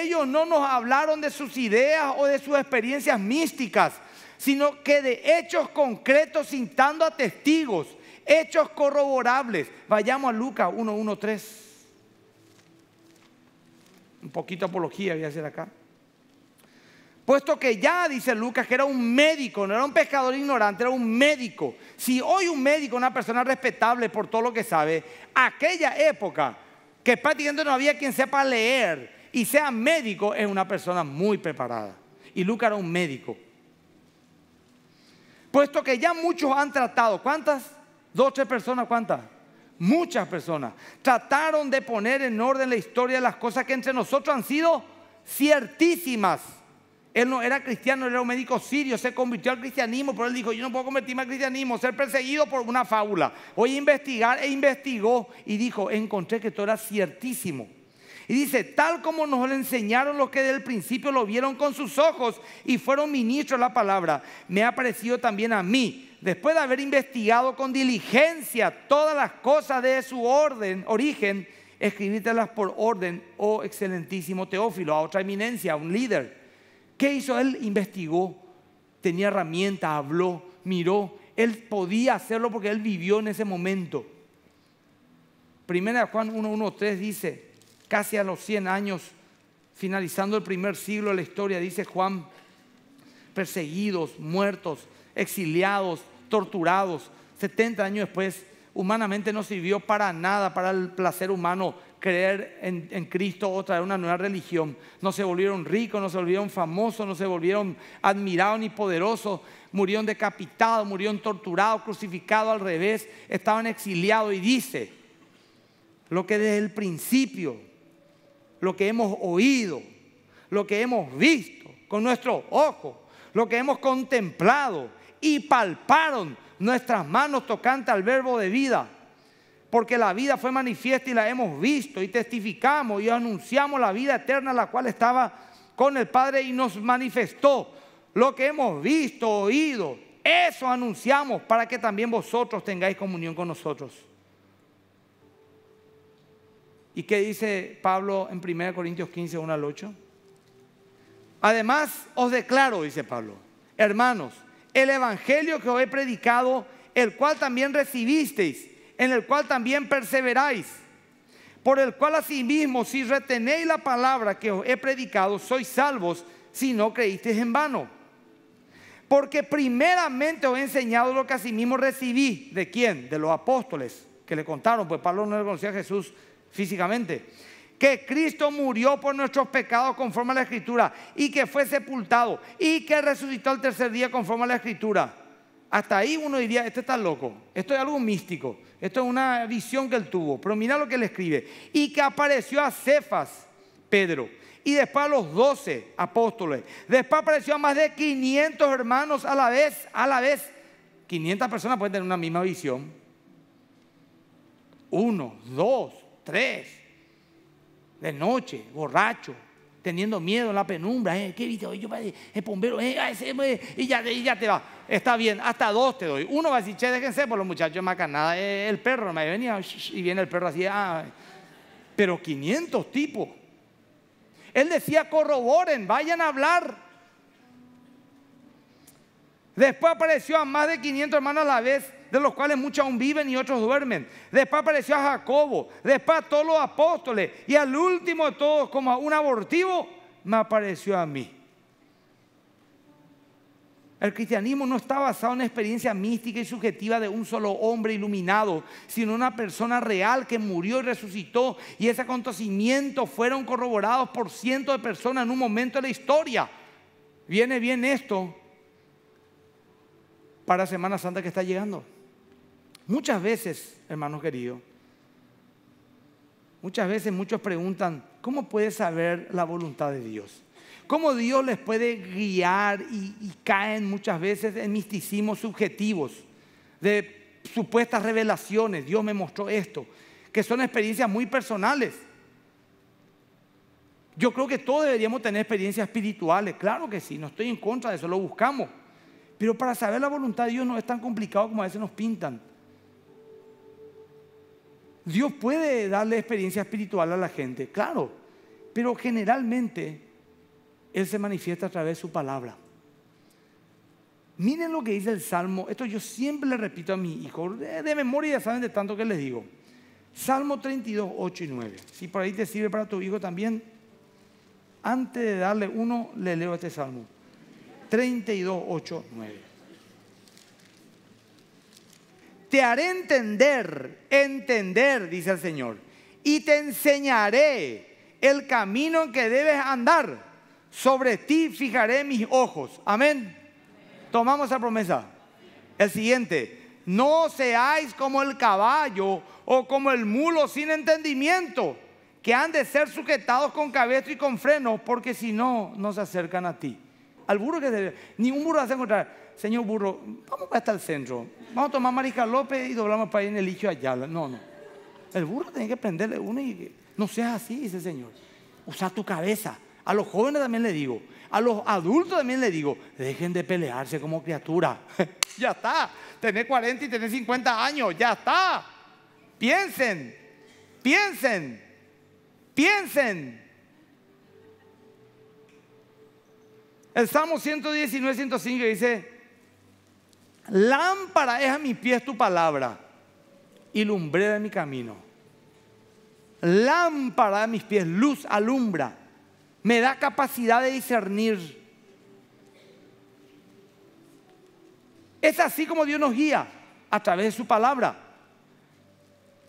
A: Ellos no nos hablaron de sus ideas o de sus experiencias místicas, sino que de hechos concretos sintando a testigos, hechos corroborables. Vayamos a Lucas 1.1.3. Un poquito de apología voy a hacer acá. Puesto que ya, dice Lucas, que era un médico, no era un pescador ignorante, era un médico. Si hoy un médico, una persona respetable por todo lo que sabe, aquella época que prácticamente no había quien sepa leer, y sea médico, es una persona muy preparada. Y Lucas era un médico. Puesto que ya muchos han tratado, ¿cuántas? Dos, tres personas, ¿cuántas? Muchas personas trataron de poner en orden la historia de las cosas que entre nosotros han sido ciertísimas. Él no era cristiano, él era un médico sirio, se convirtió al cristianismo, pero él dijo, yo no puedo convertirme al cristianismo, ser perseguido por una fábula. Voy a investigar e investigó y dijo, encontré que esto era ciertísimo. Y dice, tal como nos lo enseñaron los que del principio lo vieron con sus ojos y fueron ministros de la palabra, me ha parecido también a mí, después de haber investigado con diligencia todas las cosas de su orden, origen, las por orden, oh excelentísimo Teófilo, a otra eminencia, a un líder. ¿Qué hizo él? Investigó, tenía herramientas, habló, miró. Él podía hacerlo porque él vivió en ese momento. Primera Juan 1.1.3 dice, casi a los 100 años, finalizando el primer siglo de la historia, dice Juan, perseguidos, muertos, exiliados, torturados, 70 años después, humanamente no sirvió para nada, para el placer humano, creer en, Cristo o traer una nueva religión. No se volvieron ricos, no se volvieron famosos, no se volvieron admirados ni poderosos. Murieron decapitados, murieron torturados, crucificados al revés, estaban exiliados. Y dice, lo que desde el principio lo que hemos oído, lo que hemos visto con nuestros ojos, lo que hemos contemplado y palparon nuestras manos tocante al verbo de vida. Porque la vida fue manifiesta y la hemos visto y testificamos y anunciamos la vida eterna la cual estaba con el Padre y nos manifestó lo que hemos visto, oído. Eso anunciamos para que también vosotros tengáis comunión con nosotros. ¿Y qué dice Pablo en 1 Corintios 15, 1 al 8? Además, os declaro, dice Pablo, hermanos, el Evangelio que os he predicado, el cual también recibisteis, en el cual también perseveráis, por el cual asimismo, si retenéis la palabra que os he predicado, sois salvos si no creísteis en vano. Porque primeramente os he enseñado lo que asimismo recibí. ¿De quién? De los apóstoles que le contaron, pues Pablo no le conocía a Jesús físicamente. Que Cristo murió por nuestros pecados conforme a la Escritura y que fue sepultado y que resucitó el tercer día conforme a la Escritura. Hasta ahí uno diría, este está loco, esto es algo místico, esto es una visión que él tuvo, pero mira lo que él escribe. Y que apareció a Cefas, Pedro, y después a los doce apóstoles, después apareció a más de 500 hermanos a la vez, a la vez. 500 personas pueden tener una misma visión. Uno, dos, tres, de noche, borracho, teniendo miedo en la penumbra, ¿eh? ¿qué viste? Yo El bombero, ¿eh? Ah, eh y, ya, ya, te va. Está bien, hasta dos te doy. Uno va a decir, che, déjense por los muchachos nada, eh, el perro me venía y viene el perro así, ah, pero 500 tipos. Él decía, corroboren, vayan a hablar. Después apareció a más de 500 hermanos a la vez de los cuales muchos aún viven y otros duermen. Después apareció a Jacobo, después a todos los apóstoles y al último de todos, como a un abortivo, me apareció a mí. El cristianismo no está basado en experiencia mística y subjetiva de un solo hombre iluminado, sino una persona real que murió y resucitó. Y ese acontecimiento fueron corroborados por cientos de personas en un momento de la historia. Viene bien esto para Semana Santa que está llegando. Muchas veces, hermanos queridos, muchas veces muchos preguntan, ¿cómo puede saber la voluntad de Dios? ¿Cómo Dios les puede guiar y, y caen muchas veces en misticismos subjetivos, de supuestas revelaciones? Dios me mostró esto, que son experiencias muy personales. Yo creo que todos deberíamos tener experiencias espirituales, claro que sí, no estoy en contra de eso, lo buscamos. Pero para saber la voluntad de Dios no es tan complicado como a veces nos pintan. Dios puede darle experiencia espiritual a la gente, claro, pero generalmente Él se manifiesta a través de su palabra. Miren lo que dice el Salmo, esto yo siempre le repito a mi hijo, de, memoria ya saben de tanto que les digo. Salmo 32, 8 y 9. Si por ahí te sirve para tu hijo también, antes de darle uno, le leo este Salmo. 32, 8, 9 te haré entender, entender, dice el Señor, y te enseñaré el camino en que debes andar. Sobre ti fijaré mis ojos. Amén. Tomamos la promesa. El siguiente, no seáis como el caballo o como el mulo sin entendimiento, que han de ser sujetados con cabestro y con freno, porque si no, no se acercan a ti al burro que se Ningún burro hace encontrar. Señor burro, vamos hasta el centro. Vamos a tomar Marica López y doblamos para ir en el licho allá No, no. El burro tiene que prenderle uno y no seas así, dice el Señor. Usa tu cabeza. A los jóvenes también le digo. A los adultos también le digo. Dejen de pelearse como criatura. [laughs] ya está. Tener 40 y tener 50 años. Ya está. Piensen. Piensen. Piensen. El Salmo 119, 105 dice, lámpara es a mis pies tu palabra y lumbrera de mi camino. Lámpara a mis pies, luz alumbra, me da capacidad de discernir. Es así como Dios nos guía a través de su palabra.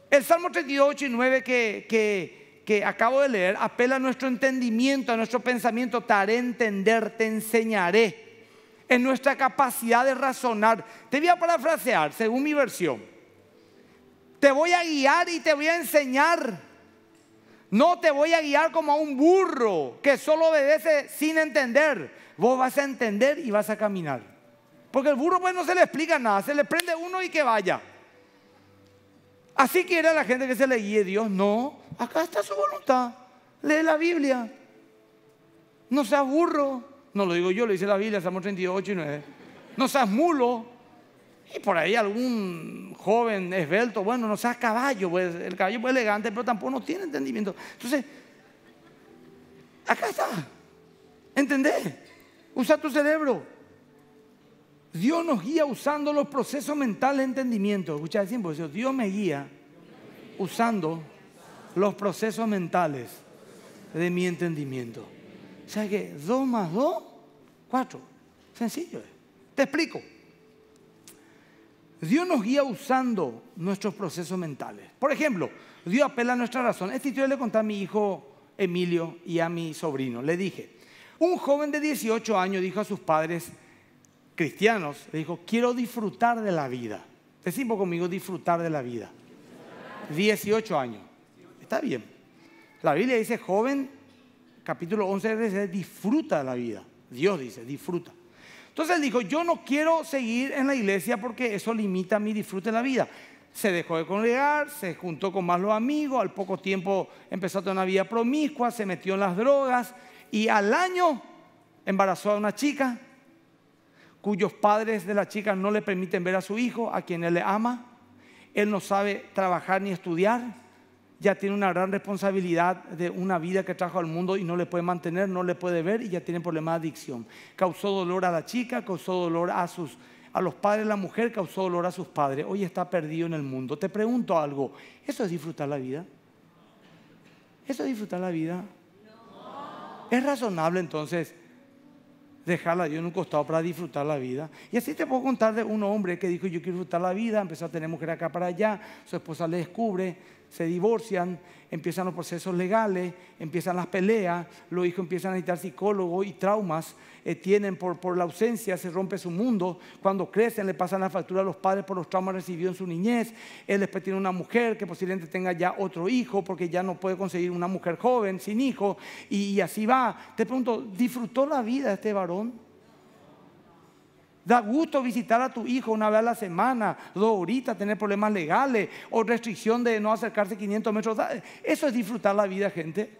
A: El Salmo 38 y 9 que, que que acabo de leer apela a nuestro entendimiento, a nuestro pensamiento. Te haré entender, te enseñaré. En nuestra capacidad de razonar. Te voy a parafrasear, según mi versión. Te voy a guiar y te voy a enseñar. No te voy a guiar como a un burro que solo obedece sin entender. Vos vas a entender y vas a caminar. Porque el burro pues no se le explica nada, se le prende uno y que vaya. Así quiere la gente que se le guíe Dios, no acá está su voluntad. Lee la Biblia. No seas burro. No lo digo yo, lo dice la Biblia, Salmo 38 y 9. No seas mulo. Y por ahí algún joven esbelto, bueno, no seas caballo, pues, el caballo es elegante, pero tampoco no tiene entendimiento. Entonces, acá está. ¿Entendés? Usa tu cerebro. Dios nos guía usando los procesos mentales de entendimiento. Escucha siempre, Dios me guía usando los procesos mentales de mi entendimiento. O sea que 2 más dos, cuatro. Sencillo. Te explico. Dios nos guía usando nuestros procesos mentales. Por ejemplo, Dios apela a nuestra razón. Este yo le conté a mi hijo Emilio y a mi sobrino. Le dije, un joven de 18 años dijo a sus padres cristianos, le dijo, quiero disfrutar de la vida. Decimos conmigo, disfrutar de la vida. 18 años. Está bien. La Biblia dice, joven, capítulo 11, dice, disfruta de la vida. Dios dice, disfruta. Entonces él dijo, yo no quiero seguir en la iglesia porque eso limita mi disfrute en la vida. Se dejó de congregar, se juntó con más los amigos, al poco tiempo empezó a tener una vida promiscua, se metió en las drogas y al año embarazó a una chica cuyos padres de la chica no le permiten ver a su hijo, a quien él le ama. Él no sabe trabajar ni estudiar ya tiene una gran responsabilidad de una vida que trajo al mundo y no le puede mantener, no le puede ver y ya tiene problemas de adicción. Causó dolor a la chica, causó dolor a sus a los padres, la mujer causó dolor a sus padres, hoy está perdido en el mundo. Te pregunto algo, ¿eso es disfrutar la vida? ¿Eso es disfrutar la vida? No. Es razonable entonces dejarla Dios en un costado para disfrutar la vida. Y así te puedo contar de un hombre que dijo, yo quiero disfrutar la vida, empezó a tener mujer acá para allá, su esposa le descubre, se divorcian, empiezan los procesos legales, empiezan las peleas, los hijos empiezan a necesitar psicólogos y traumas eh, tienen por, por la ausencia, se rompe su mundo, cuando crecen le pasan la factura a los padres por los traumas recibidos en su niñez, él después tiene una mujer que posiblemente tenga ya otro hijo porque ya no puede conseguir una mujer joven sin hijo y, y así va. Te pregunto, ¿disfrutó la vida este varón? Da gusto visitar a tu hijo una vez a la semana, dos horitas, tener problemas legales o restricción de no acercarse 500 metros. Eso es disfrutar la vida, gente.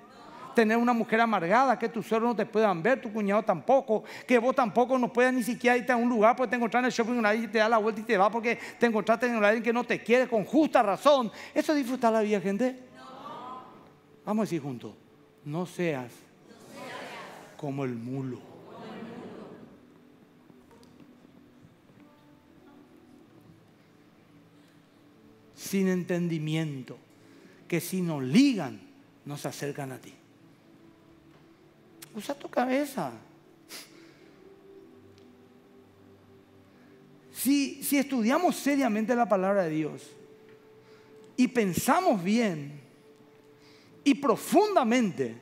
A: Tener una mujer amargada, que tus suegros no te puedan ver, tu cuñado tampoco, que vos tampoco no puedas ni siquiera irte a un lugar porque te encontrás en el shopping una y te da la vuelta y te va porque te encontraste en alguien que no te quiere con justa razón. Eso es disfrutar la vida, gente. Vamos a decir juntos, no seas. como el mulo. sin entendimiento, que si nos ligan, nos acercan a ti. Usa tu cabeza. Si, si estudiamos seriamente la palabra de Dios y pensamos bien y profundamente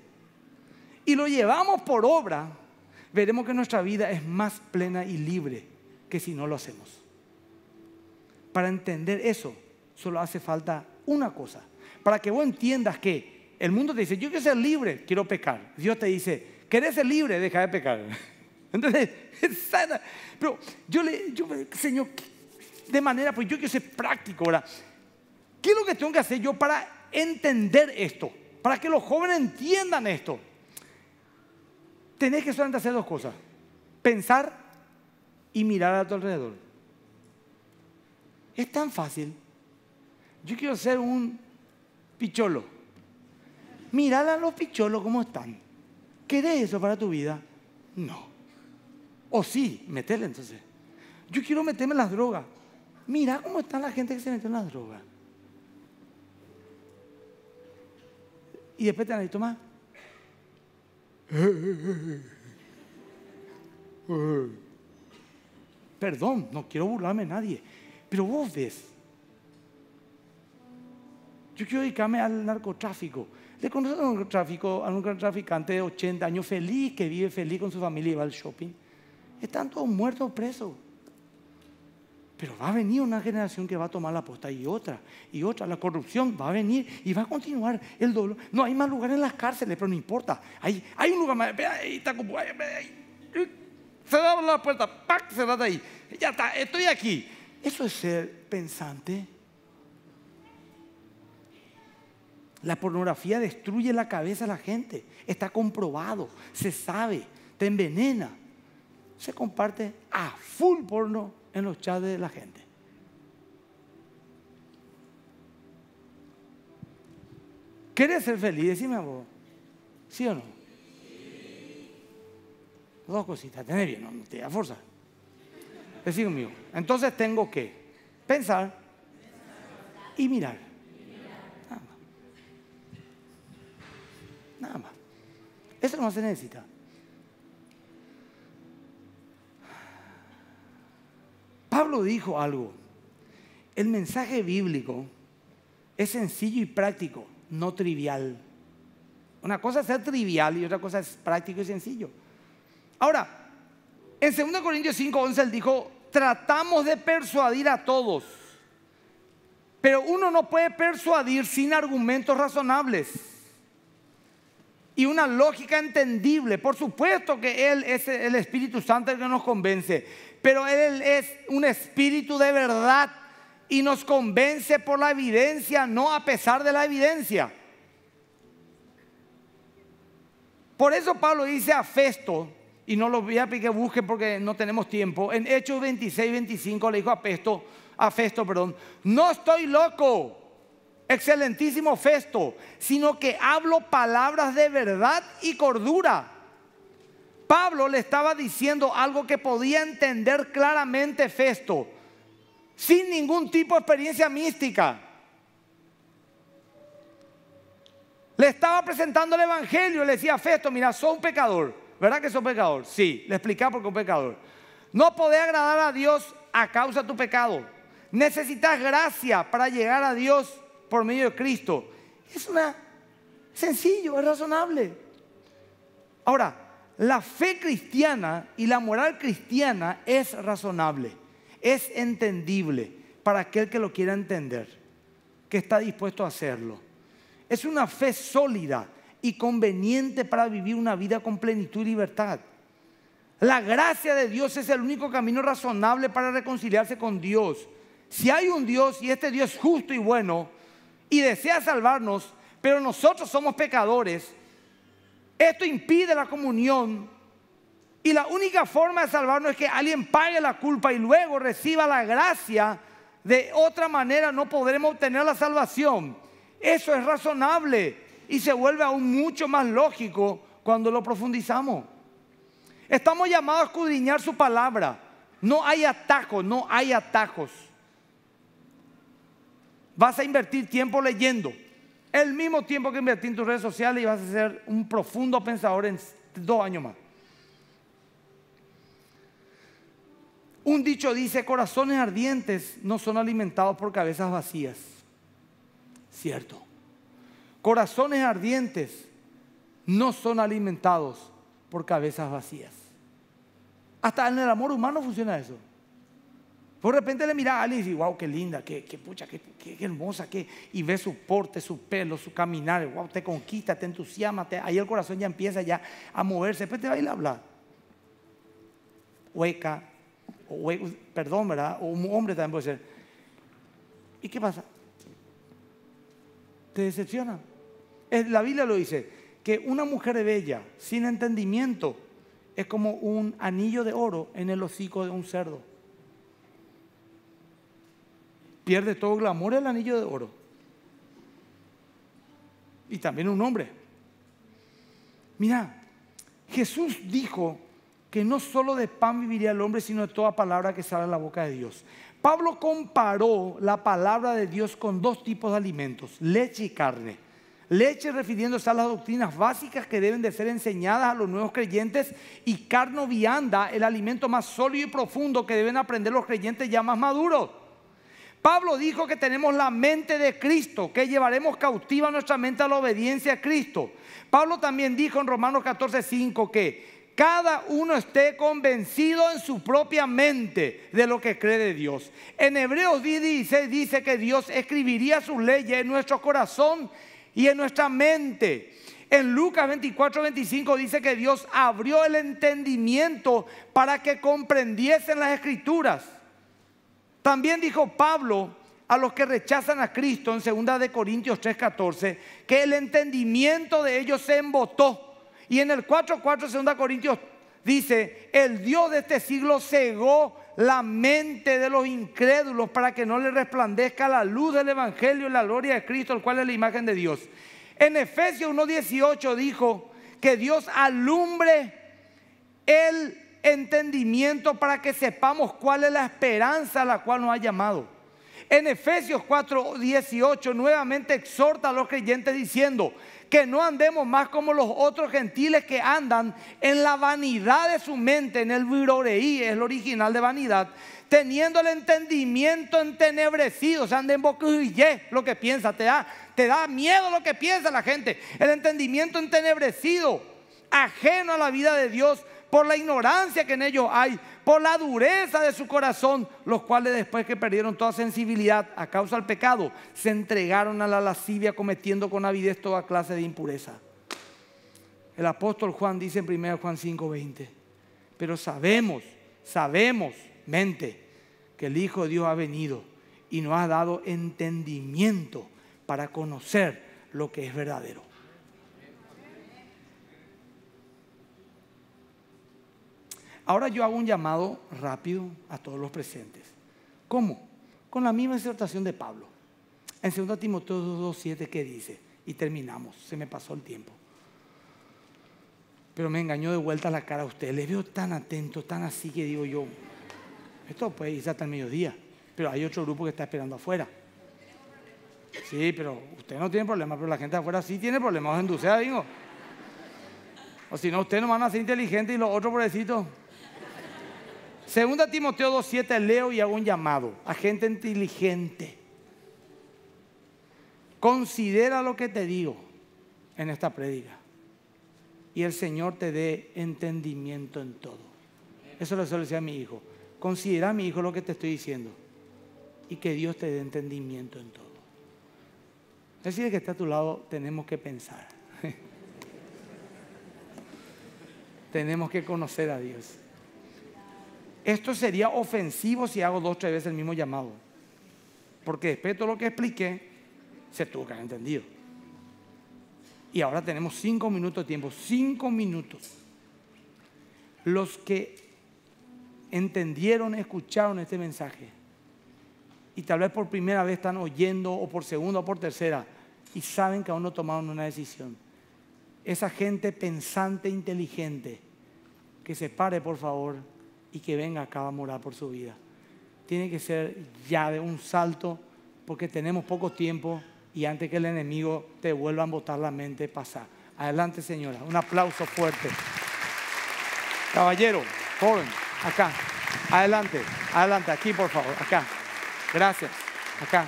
A: y lo llevamos por obra, veremos que nuestra vida es más plena y libre que si no lo hacemos. Para entender eso, solo hace falta una cosa. Para que vos entiendas que el mundo te dice, yo quiero ser libre, quiero pecar. Dios te dice, querés ser libre, deja de pecar. [laughs] Entonces, [laughs] Pero yo le, digo, Señor, de manera, pues yo quiero ser práctico, ahora ¿Qué es lo que tengo que hacer yo para entender esto? Para que los jóvenes entiendan esto. Tenés que solamente hacer dos cosas. Pensar y mirar a tu alrededor. Es tan fácil. Yo quiero ser un picholo. Mirad a los picholos cómo están. ¿Querés eso para tu vida? No. O sí, metele entonces. Yo quiero meterme en las drogas. Mira cómo está la gente que se mete en las drogas. Y después te han dicho Perdón, no quiero burlarme de nadie. Pero vos ves yo quiero dedicarme al narcotráfico. Le conoces a un narcotráfico, a un narcotraficante de 80 años feliz, que vive feliz con su familia y va al shopping. Están todos muertos o presos. Pero va a venir una generación que va a tomar la posta y otra, y otra. La corrupción va a venir y va a continuar el dolor. No hay más lugar en las cárceles, pero no importa. Hay, un lugar más. Ahí está como. Se da la puerta, se da de ahí. Ya está, estoy aquí. Eso es ser pensante. La pornografía destruye la cabeza de la gente. Está comprobado, se sabe, te envenena. Se comparte a full porno en los chats de la gente. ¿Quieres ser feliz? Decime a vos. ¿Sí o no? Dos cositas. Tenés bien, no, te da a forzar. Entonces tengo que pensar y mirar. Nada más. Eso no se necesita. Pablo dijo algo. El mensaje bíblico es sencillo y práctico, no trivial. Una cosa es ser trivial y otra cosa es práctico y sencillo. Ahora, en 2 Corintios 5:11 él dijo, tratamos de persuadir a todos, pero uno no puede persuadir sin argumentos razonables y una lógica entendible. Por supuesto que Él es el Espíritu Santo el que nos convence, pero Él es un espíritu de verdad y nos convence por la evidencia, no a pesar de la evidencia. Por eso Pablo dice a Festo, y no lo voy a que busque porque no tenemos tiempo, en Hechos 26, 25 le dijo a Festo, a Festo, perdón, no estoy loco excelentísimo Festo, sino que hablo palabras de verdad y cordura. Pablo le estaba diciendo algo que podía entender claramente Festo, sin ningún tipo de experiencia mística. Le estaba presentando el Evangelio, le decía a Festo, mira, soy un pecador. ¿Verdad que soy pecador? Sí, le explicaba por qué un pecador. No podés agradar a Dios a causa de tu pecado. Necesitas gracia para llegar a Dios por medio de Cristo. Es una sencillo, es razonable. Ahora, la fe cristiana y la moral cristiana es razonable, es entendible para aquel que lo quiera entender, que está dispuesto a hacerlo. Es una fe sólida y conveniente para vivir una vida con plenitud y libertad. La gracia de Dios es el único camino razonable para reconciliarse con Dios. Si hay un Dios y este Dios es justo y bueno, y desea salvarnos, pero nosotros somos pecadores, esto impide la comunión y la única forma de salvarnos es que alguien pague la culpa y luego reciba la gracia. De otra manera no podremos obtener la salvación. Eso es razonable y se vuelve aún mucho más lógico cuando lo profundizamos. Estamos llamados a escudriñar su palabra. No hay atajos, no hay atajos. Vas a invertir tiempo leyendo. El mismo tiempo que invertir en tus redes sociales y vas a ser un profundo pensador en dos años más. Un dicho dice, corazones ardientes no son alimentados por cabezas vacías. Cierto. Corazones ardientes no son alimentados por cabezas vacías. Hasta en el amor humano funciona eso. Por pues repente le mira a alguien y wow, qué linda, qué, qué pucha, qué, hermosa, qué, y ve su porte, su pelo, su caminar, wow, te conquista, te entusiasma, ahí el corazón ya empieza ya a moverse, después pues te va a ir a hablar. Hueca, hueca, perdón, ¿verdad? O un hombre también puede ser. ¿Y qué pasa? Te decepciona. La Biblia lo dice, que una mujer bella, sin entendimiento, es como un anillo de oro en el hocico de un cerdo pierde todo el amor el anillo de oro. Y también un hombre. Mira, Jesús dijo que no solo de pan viviría el hombre, sino de toda palabra que sale de la boca de Dios. Pablo comparó la palabra de Dios con dos tipos de alimentos, leche y carne. Leche refiriéndose a las doctrinas básicas que deben de ser enseñadas a los nuevos creyentes y carne o vianda, el alimento más sólido y profundo que deben aprender los creyentes ya más maduros. Pablo dijo que tenemos la mente de Cristo, que llevaremos cautiva nuestra mente a la obediencia a Cristo. Pablo también dijo en Romanos 14, 5 que cada uno esté convencido en su propia mente de lo que cree de Dios. En Hebreos 10 dice, dice que Dios escribiría sus leyes en nuestro corazón y en nuestra mente. En Lucas 24, 25 dice que Dios abrió el entendimiento para que comprendiesen las escrituras. También dijo Pablo a los que rechazan a Cristo en 2 Corintios 3:14 que el entendimiento de ellos se embotó. Y en el 4:4 2 Corintios dice, el Dios de este siglo cegó la mente de los incrédulos para que no le resplandezca la luz del Evangelio y la gloria de Cristo, el cual es la imagen de Dios. En Efesios 1.18 dijo que Dios alumbre el entendimiento para que sepamos cuál es la esperanza a la cual nos ha llamado. En Efesios 4:18. nuevamente exhorta a los creyentes diciendo que no andemos más como los otros gentiles que andan en la vanidad de su mente, en el viroreí, es el original de vanidad, teniendo el entendimiento entenebrecido, o sea, anden boca lo que piensa, te da, te da miedo lo que piensa la gente, el entendimiento entenebrecido, ajeno a la vida de Dios, por la ignorancia que en ellos hay, por la dureza de su corazón, los cuales después que perdieron toda sensibilidad a causa del pecado, se entregaron a la lascivia cometiendo con avidez toda clase de impureza. El apóstol Juan dice en 1 Juan 5:20, pero sabemos, sabemos, mente, que el Hijo de Dios ha venido y nos ha dado entendimiento para conocer lo que es verdadero. Ahora yo hago un llamado rápido a todos los presentes. ¿Cómo? Con la misma exhortación de Pablo. En 2 Timoteo 2.7 que dice, y terminamos, se me pasó el tiempo. Pero me engañó de vuelta la cara a usted. le veo tan atento tan así que digo yo, esto puede irse hasta el mediodía, pero hay otro grupo que está esperando afuera. Sí, pero usted no tiene problema pero la gente afuera sí tiene problemas, en digo. O si no, usted no van a ser inteligentes y los otros pobrecitos. Segunda Timoteo 2.7 leo y hago un llamado a gente inteligente. Considera lo que te digo en esta predica y el Señor te dé entendimiento en todo. Eso lo suele decir a mi hijo. Considera, mi hijo, lo que te estoy diciendo y que Dios te dé entendimiento en todo. Es decir, que está a tu lado, tenemos que pensar. [laughs] tenemos que conocer a Dios. Esto sería ofensivo si hago dos o tres veces el mismo llamado. Porque después de lo que expliqué, se tuvo que haber entendido. Y ahora tenemos cinco minutos de tiempo. Cinco minutos. Los que entendieron, escucharon este mensaje. Y tal vez por primera vez están oyendo, o por segunda, o por tercera. Y saben que aún no tomaron una decisión. Esa gente pensante, e inteligente, que se pare, por favor y que venga acá a morar por su vida. Tiene que ser ya de un salto porque tenemos poco tiempo y antes que el enemigo te vuelva a botar la mente, pasa. Adelante, señora. Un aplauso fuerte. Caballero, joven, acá. Adelante, adelante, aquí por favor, acá. Gracias. Acá.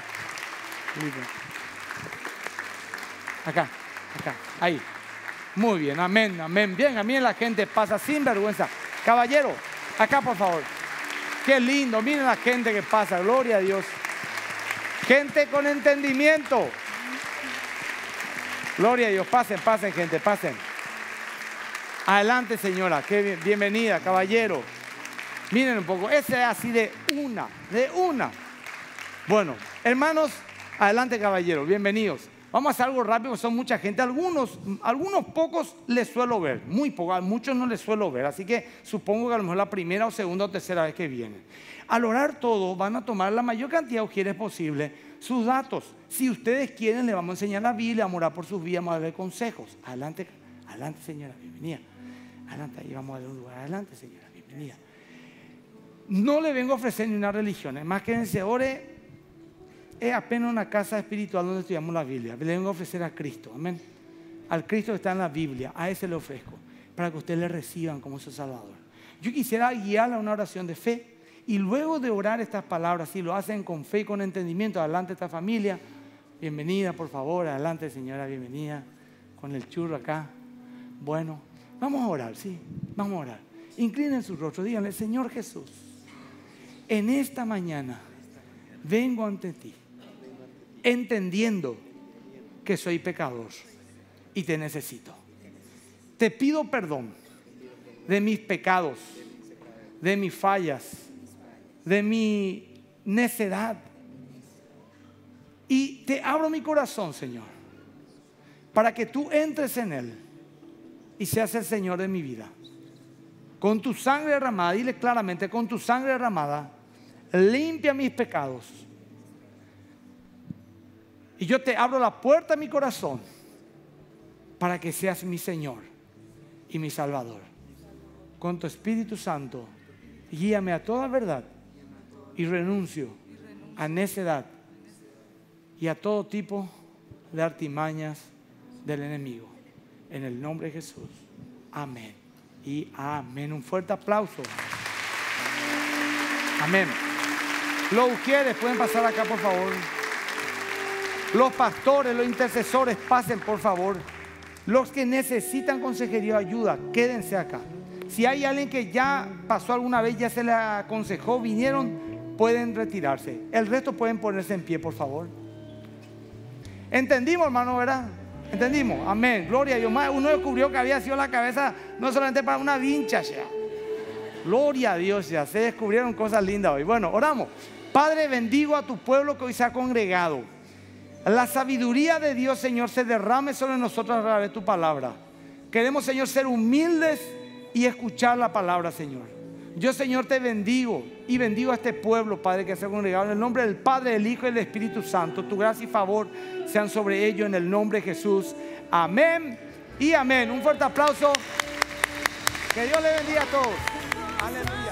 A: Acá, acá, ahí. Muy bien, amén, amén. Bien, a la gente pasa sin vergüenza. Caballero, Acá, por favor. Qué lindo. Miren la gente que pasa. Gloria a Dios. Gente con entendimiento. Gloria a Dios. Pasen, pasen, gente, pasen. Adelante, señora. Qué bienvenida, caballero. Miren un poco. Ese es así de una, de una. Bueno, hermanos, adelante, caballero. Bienvenidos. Vamos a hacer algo rápido, porque son mucha gente. Algunos, algunos pocos les suelo ver, muy pocos, muchos no les suelo ver. Así que supongo que a lo mejor la primera o segunda o tercera vez que vienen. Al orar todo, van a tomar la mayor cantidad de es posible sus datos. Si ustedes quieren, le vamos a enseñar la Biblia, vamos a orar por sus vidas, vamos a darle consejos. Adelante, adelante, señora, bienvenida. Adelante, ahí vamos a dar un lugar. Adelante, señora, bienvenida. No le vengo a ofrecer ni una religión, es más que ore es apenas una casa espiritual donde estudiamos la Biblia. Le vengo a ofrecer a Cristo, amén. Al Cristo que está en la Biblia, a ese le ofrezco, para que usted le reciban como su Salvador. Yo quisiera guiarla a una oración de fe y luego de orar estas palabras, si lo hacen con fe y con entendimiento, adelante esta familia, bienvenida por favor, adelante señora, bienvenida, con el churro acá. Bueno, vamos a orar, sí, vamos a orar. Inclinen su rostro, díganle, Señor Jesús, en esta mañana vengo ante ti entendiendo que soy pecador y te necesito. Te pido perdón de mis pecados, de mis fallas, de mi necedad. Y te abro mi corazón, Señor, para que tú entres en él y seas el Señor de mi vida. Con tu sangre derramada, dile claramente, con tu sangre derramada, limpia mis pecados y yo te abro la puerta a mi corazón para que seas mi Señor y mi Salvador. Con tu Espíritu Santo, guíame a toda verdad y renuncio a necedad y a todo tipo de artimañas del enemigo. En el nombre de Jesús. Amén. Y amén. Un fuerte aplauso. Amén. Los quieres, pueden pasar acá, por favor. Los pastores, los intercesores, pasen por favor. Los que necesitan consejería o ayuda, quédense acá. Si hay alguien que ya pasó alguna vez, ya se le aconsejó, vinieron, pueden retirarse. El resto pueden ponerse en pie, por favor. Entendimos, hermano, ¿verdad? Entendimos. Amén. Gloria a Dios. Uno descubrió que había sido la cabeza no solamente para una vincha ya. Gloria a Dios ya. Se descubrieron cosas lindas hoy. Bueno, oramos. Padre, bendigo a tu pueblo que hoy se ha congregado. La sabiduría de Dios, Señor, se derrame sobre nosotros a través de tu palabra. Queremos, Señor, ser humildes y escuchar la palabra, Señor. Yo, Señor, te bendigo y bendigo a este pueblo, Padre, que se ha congregado. En el nombre del Padre, del Hijo y del Espíritu Santo, tu gracia y favor sean sobre ellos en el nombre de Jesús. Amén y amén. Un fuerte aplauso. Que Dios le bendiga a todos. Aleluya.